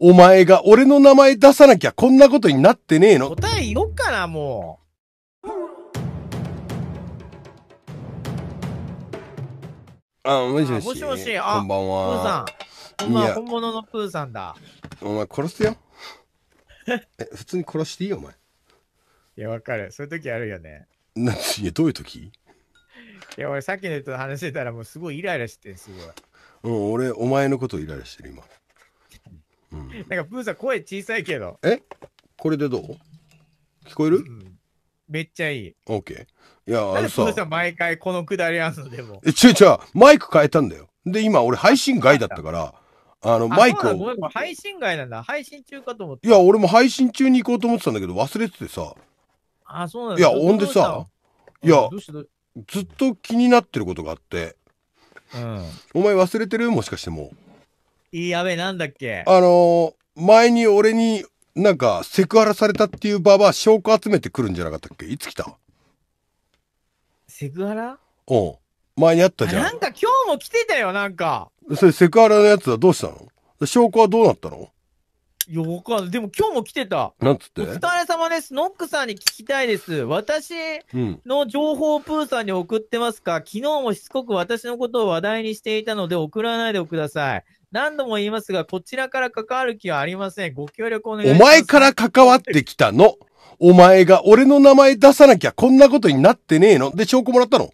お前が俺の名前出さなきゃこんなことになってねえの。答え言おっかな、もう。あ、もしもし。もしもし。こんばんは。プーさん。こ本物のプーさんだ。お前殺すよ。え、普通に殺していいよ、お前。いや、わかる。そういう時あるよね。なんいや、どういう時いや、俺さっきの人と話してたらもうすごいイライラして、すごい。うん、俺、お前のことイライラしてる、今。うん、なんかプーさん声小さいけど、えこれでどう聞こえうるん、めっちゃいい。オッケー。いや、あのプさー、さん毎回このくだりあんのでも。え、違う違う。マイク変えたんだよ。で、今、俺、配信外だったから、あの、マイクを、配信外なんだ。配信中かと思って。いや、俺も配信中に行こうと思ってたんだけど、忘れててさ、あ、そうなんいや、ほんでさ、いや、ずっと気になってることがあって、うん、お前忘れてるもしかしてもう。いやべえ、なんだっけあのー、前に俺になんかセクハラされたっていうばば証拠集めてくるんじゃなかったっけいつ来たセクハラうん。前にあったじゃん。なんか今日も来てたよ、なんか。それセクハラのやつはどうしたの証拠はどうなったのよかでも今日も来てた。なんつってお疲れ様です。ノックさんに聞きたいです。私の情報をプーさんに送ってますか、昨日もしつこく私のことを話題にしていたので送らないでください。何度も言いますが、こちらから関わる気はありません。ご協力お願いします。お前から関わってきたの。お前が俺の名前出さなきゃこんなことになってねえの。で、証拠もらったの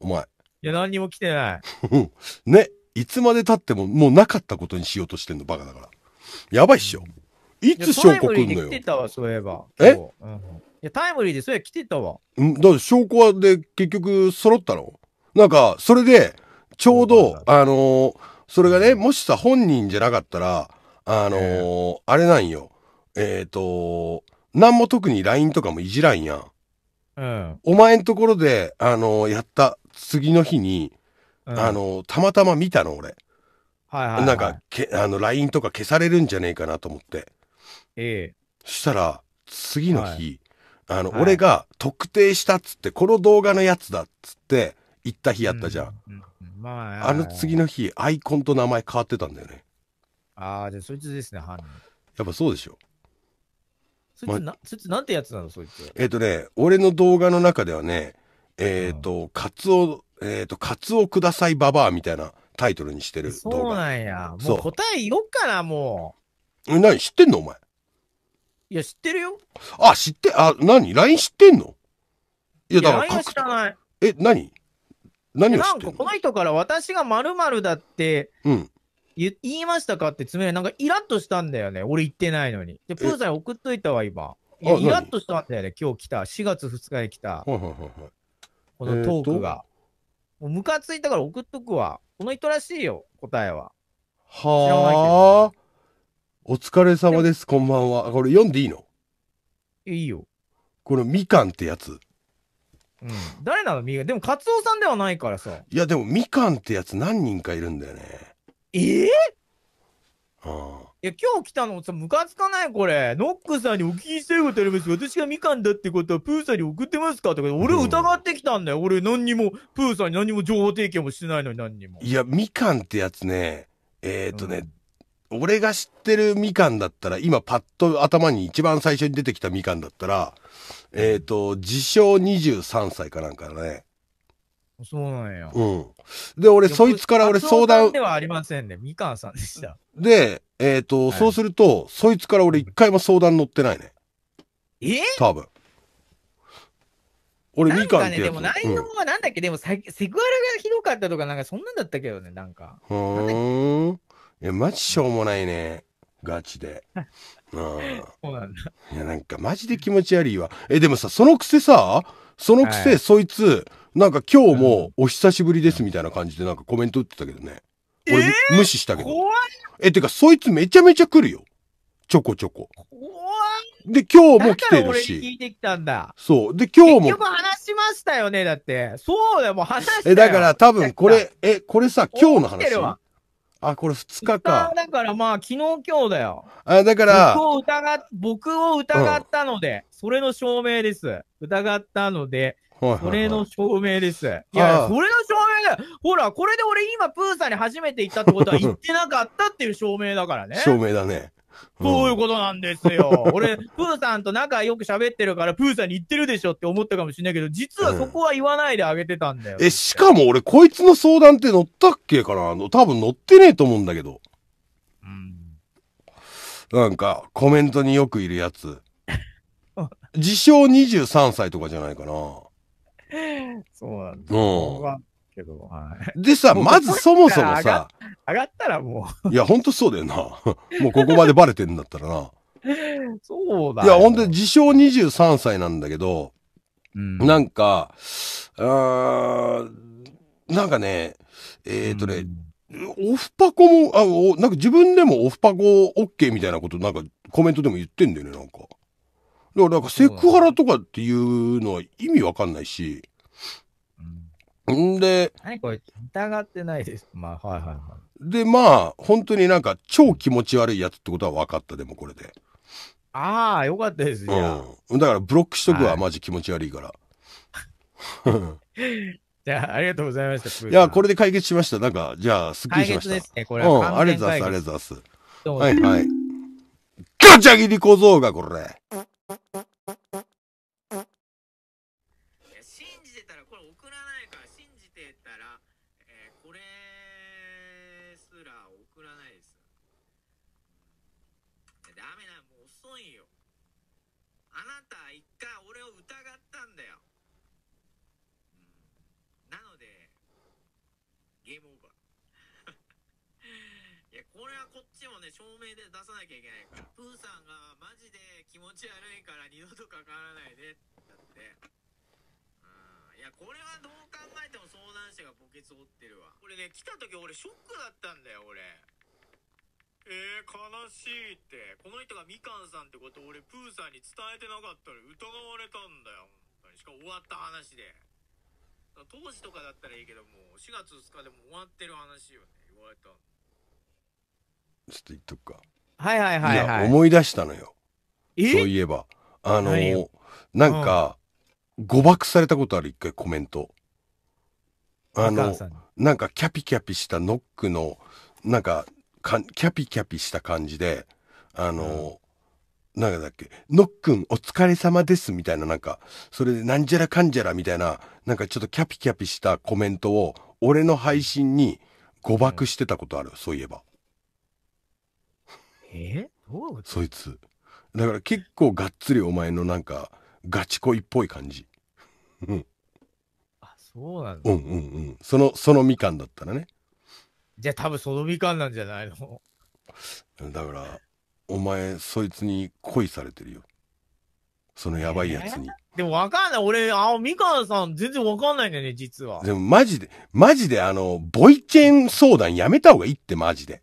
お前。いや、何にも来てない。ね。いつまで経ってももうなかったことにしようとしてんの、バカだから。やばいっしょ。いつ証拠くんのよ。えいや、タイムリーでそれ来てたわ。んだって証拠はで結局揃ったのなんか、それで、ちょうど、あのー、それがね、もしさ、本人じゃなかったら、あのー、あれなんよ。えっ、ー、と、何も特に LINE とかもいじらんやん。うん、お前んところで、あのやった次の日に、うん、あのたまたま見たの俺。なんかけあの LINE とか消されるんじゃねえかなと思ってええしたら次の日、あの、はい俺が特定したっつってこの動画のやつだっつって行った日やったじゃん、うん、うんまああの次の日アイコンと名前変わってたんだよねああじゃあそいつですね犯人やっぱそうでしょそいつな、そいつなんてやつなのそいつえっ、とね俺の動画の中ではねえっ、と、カツオえっ、とカツオくださいババアみたいなタイトルにしてる動画。そうなんや。もう答え言おっかな、もう。え、何知ってんのお前。いや、知ってるよ。あ、知って、あ、何 ?LINE 知ってんのいや、だから。LINE は知らない。え、何何を知ってんのこの人から私が〇〇だって、うん。言いましたかって詰めなんかイラッとしたんだよね。俺言ってないのに。で、プーさん送っといたわ、今。いや、イラッとしたんだよね。今日来た。4月2日に来た。はいはいはい。このトークが。もうムカついたから送っとくわ。この人らしいよ、答えは。はあ。お疲れ様です、こんばんは。これ読んでいいのいいよ。このみかんってやつ。うん、誰なのみかん。でも、カツオさんではないからさ。いや、でも、みかんってやつ何人かいるんだよね。ええー、ああ。いや、今日来たのさ、ムカつかないこれ。ノックさんにお聞きしたいことあります。私がみかんだってことは、プーさんに送ってますかとか、俺疑ってきたんだよ。俺何にも、プーさんに何も情報提供もしてないのに何にも。いや、みかんってやつね、えっ、ー、とね、うん、俺が知ってるみかんだったら、今パッと頭に一番最初に出てきたみかんだったら、えっ、ー、と、自称23歳かなんかね、そうなんや。うん。で、俺、そいつから俺相談。ではありませんね。みかんさんでした。で、えっ、ー、と、はい、そうすると、そいつから俺一回も相談乗ってないね。え多分。俺、みかんってやつ。ね、でも内容はなんだっけ、うん、でもセクハラがひどかったとか、なんかそんなんだったけどね、なんか。うん。いや、マジしょうもないね。ガチで。うん。そうなんだ。いや、なんかマジで気持ち悪いわ。え、でもさ、そのくせさ、そのくせ、はい、そいつ、なんか今日もお久しぶりですみたいな感じでなんかコメント打ってたけどね。俺、無視したけど。え、てかそいつめちゃめちゃ来るよ。ちょこちょこ。で、今日も来てるし。聞いてきたんだ。そう。で、今日も。結局話しましたよね、だって。そうだよ、もう話したえ、だから多分これ、え、これさ、今日の話。あ、これ2日か。だからまあ、昨日今日だよ。あ、だから。僕を疑っ、僕を疑ったので、うん、それの証明です。疑ったので、それの証明です。いや、それの証明だよ。ほら、これで俺今プーさんに初めて行ったってことは言ってなかったっていう証明だからね。証明だね。そういうことなんですよ。俺、プーさんと仲良く喋ってるから、プーさんに言ってるでしょって思ったかもしれないけど、実はそこは言わないであげてたんだよ、うん。え、しかも俺、こいつの相談って乗ったっけかなあの、多分乗ってねえと思うんだけど。うん。なんか、コメントによくいるやつ。自称23歳とかじゃないかな。そうなんだ。うんけど、はい。でさ、まずそもそもさ、上がったらもう。いや、ほんとそうだよな。もうここまでバレてんだったらな。そうだ。いや、ほんと自称23歳なんだけど、うん、なんか、あなんかね、えっ、ー、とね、うん、オフパコも、あおなんか自分でもオフパコ OK みたいなこと、なんかコメントでも言ってんだよね、なんか。だからなんかセクハラとかっていうのは意味わかんないし。んで。何これ、疑ってないです。まあ、はいはいはい。で、まあ、本当になんか超気持ち悪いやつってことは分かった、でもこれで。ああ、よかったですよ。うん。だからブロックしとくわ、はい、マジ気持ち悪いから。じゃあ、ありがとうございました。いや、これで解決しました。なんか、じゃあ、すっきりしました。ですね、これは。うん、ありがとうございます、ありがとうございます。はいはい。ガチャギリ小僧が、これ。よあなた一回俺を疑ったんだよ、うん、なのでゲームオーバー いやこれはこっちもね証明で出さなきゃいけないからプーさんがマジで気持ち悪いから二度とかわらないで言ってうんいやこれはどう考えても相談者が墓穴折ってるわこれね来た時俺ショックだったんだよ俺えー、悲しいって。この人がみかんさんってことを俺プーさんに伝えてなかったら疑われたんだよ。本当に。しかも終わった話で。当時とかだったらいいけども、4月2日でも終わってる話よね。言われた。ちょっと言っとくか。はいはいはい、はい、思い出したのよ。そういえば。あのー、なんか、誤爆されたことある一回コメント。あの、なんかキャピキャピしたノックの、なんかかキャピキャピした感じであの、うん、なんかだっけ「のっくんお疲れ様です」みたいななんかそれで「なんじゃらかんじゃら」みたいななんかちょっとキャピキャピしたコメントを俺の配信に誤爆してたことある、うん、そういえば。えどうそいつだから結構がっつりお前のなんかガチ恋っぽい感じうんあそうなんだうんうんうんそのそのみかんだったらねじゃあ多分そのみかんなんじゃないのだからお前そいつに恋されてるよそのやばいやつに、でもわかんない俺あみかんさん全然わかんないんだよね実はでもマジでマジであのボイチェン相談やめた方がいいってマジで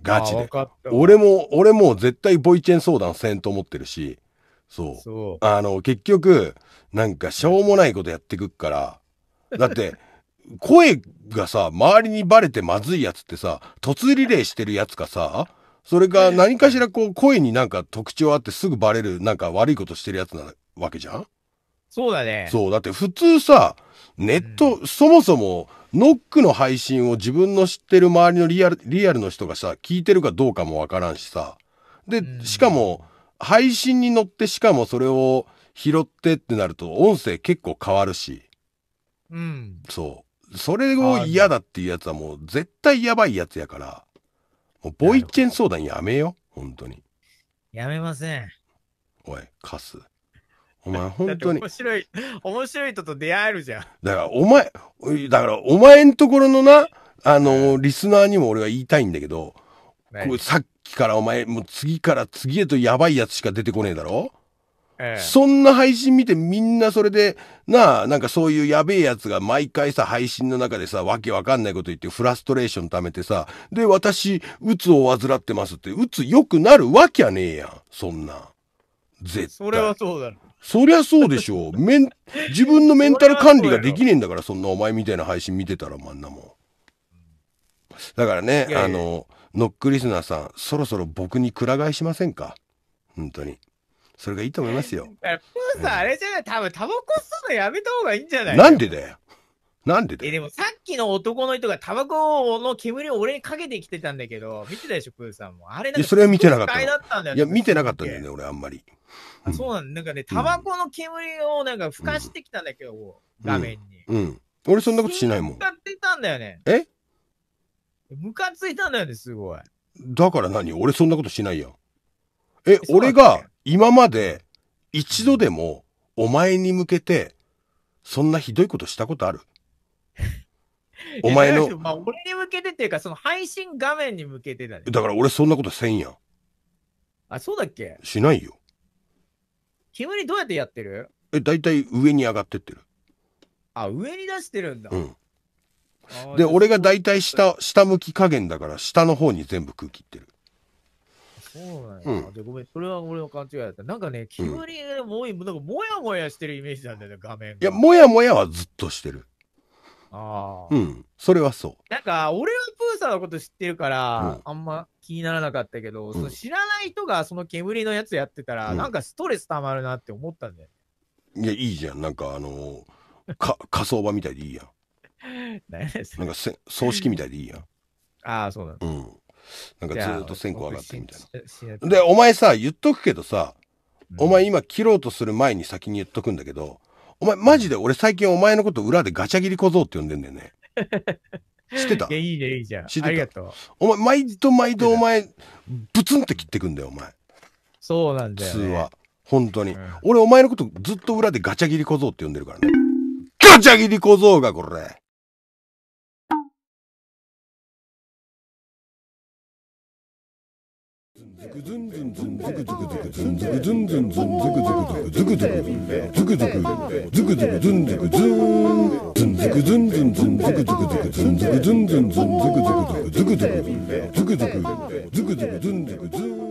ガチで俺も俺も絶対ボイチェン相談せんと思ってるしそうあの結局なんかしょうもないことやってくっからだって声がさ、周りにバレてまずいやつってさ、突リレーしてるやつかさ、それが何かしらこう声になんか特徴あってすぐバレるなんか悪いことしてるやつなわけじゃんそうだね。そう、だって普通さ、ネット、うん、そもそもノックの配信を自分の知ってる周りのリアル、リアルの人がさ、聞いてるかどうかもわからんしさ。で、しかも、配信に乗ってしかもそれを拾ってってなると音声結構変わるし。うん。そう。それを嫌だっていうやつはもう絶対やばいやつやから、もうボイチェン相談やめよ、本当に。やめません。おい、カス。お前本当に。面白い、面白い人と出会えるじゃん。だからお前、だからお前んところのな、あのー、リスナーにも俺は言いたいんだけど、さっきからお前、もう次から次へとやばいやつしか出てこねえだろそんな配信見てみんなそれで、なあ、なんかそういうやべえやつが毎回さ、配信の中でさ、わけわかんないこと言ってフラストレーション溜めてさ、で、私、うつを患ってますって、うつ良くなるわけやねえやん、そんな。絶対。それはそうだろ。そりゃそうでしょう。め ん、自分のメンタル管理ができねえんだから、そんなお前みたいな配信見てたら、まんなもん。だからね、いやいやあの、ノックリスナーさん、そろそろ僕にくら替えしませんか本当に。それがいいと思いますよ。プーさん、あれじゃない、多分タバコ吸うのやめたほうがいいんじゃないなんでだよ。なんでだよ。え、でもさっきの男の人がタバコの煙を俺にかけてきてたんだけど、見てたでしょ、プーさんも。あれなんか、それは見てなかった。ったいや、見てなかったんだよね、俺、あんまり。そうなんなんかね、タバコの煙をなんかふかしてきたんだけど、うん、画面に、うん。うん。俺そんなことしないもん。ムかつたんだよね。えムカついたんだよね、すごい。だから何俺そんなことしないやん。え、俺が今まで一度でもお前に向けて、そんなひどいことしたことある お前の。まあ、俺に向けてっていうか、その配信画面に向けてだね。だから俺そんなことせんやん。あ、そうだっけしないよ。煙どうやってやってるえ、だいたい上に上がってってる。あ、上に出してるんだ。うん。で、俺がだいたい下、下向き加減だから、下の方に全部空気いってる。そうなんや。うんでごめん、それは俺の勘違いだった。なんかね、急に、もう、なんか、もやもやしてるイメージなんだよね、画面が。いや、もやもやはずっとしてる。ああ、うん。それはそなんか、俺はプーさんのこと知ってるから、あんま気にならなかったけど、その知らない人がその煙のやつやってたら、うんなんかストレスたまるなって思ったんだよ。いや、いいじゃん。なんか、あのーか、火葬場みたいでいいやん。何なんかせ、葬式みたいでいいやん。ああ、そうなんだ。うん。なんかずっと線香上がってみたいな。でお前さ言っとくけどさ、お前今切ろうとする前に先に言っとくんだけどお前マジで俺最近お前のこと裏でガチャ切り小僧って呼んでんだよね。知ってたいやいいねいいじゃん。知ってたありがとう。お前毎度毎度お前ブツンって切ってくんだよお前。そうなんだよ、ね。通は。本当に、うん、俺お前のことずっと裏でガチャ切り小僧って呼んでるからねガチャ切り小僧がこれずくずんずんずんずくずくずくずンずンずクずクずくずくずくずくずくずくずくずん。ずンずンずクずクずンずクずンずンずクずクずンずクずンずンずクずクずンずクずンずンずクずクずンずクずンずンずクずクずンずクずンずンずクずクずンずクずンずンずクずクずンずクずンずンずクずクずンずクずンずンずクずクずンずクずンずンずクずクずンずク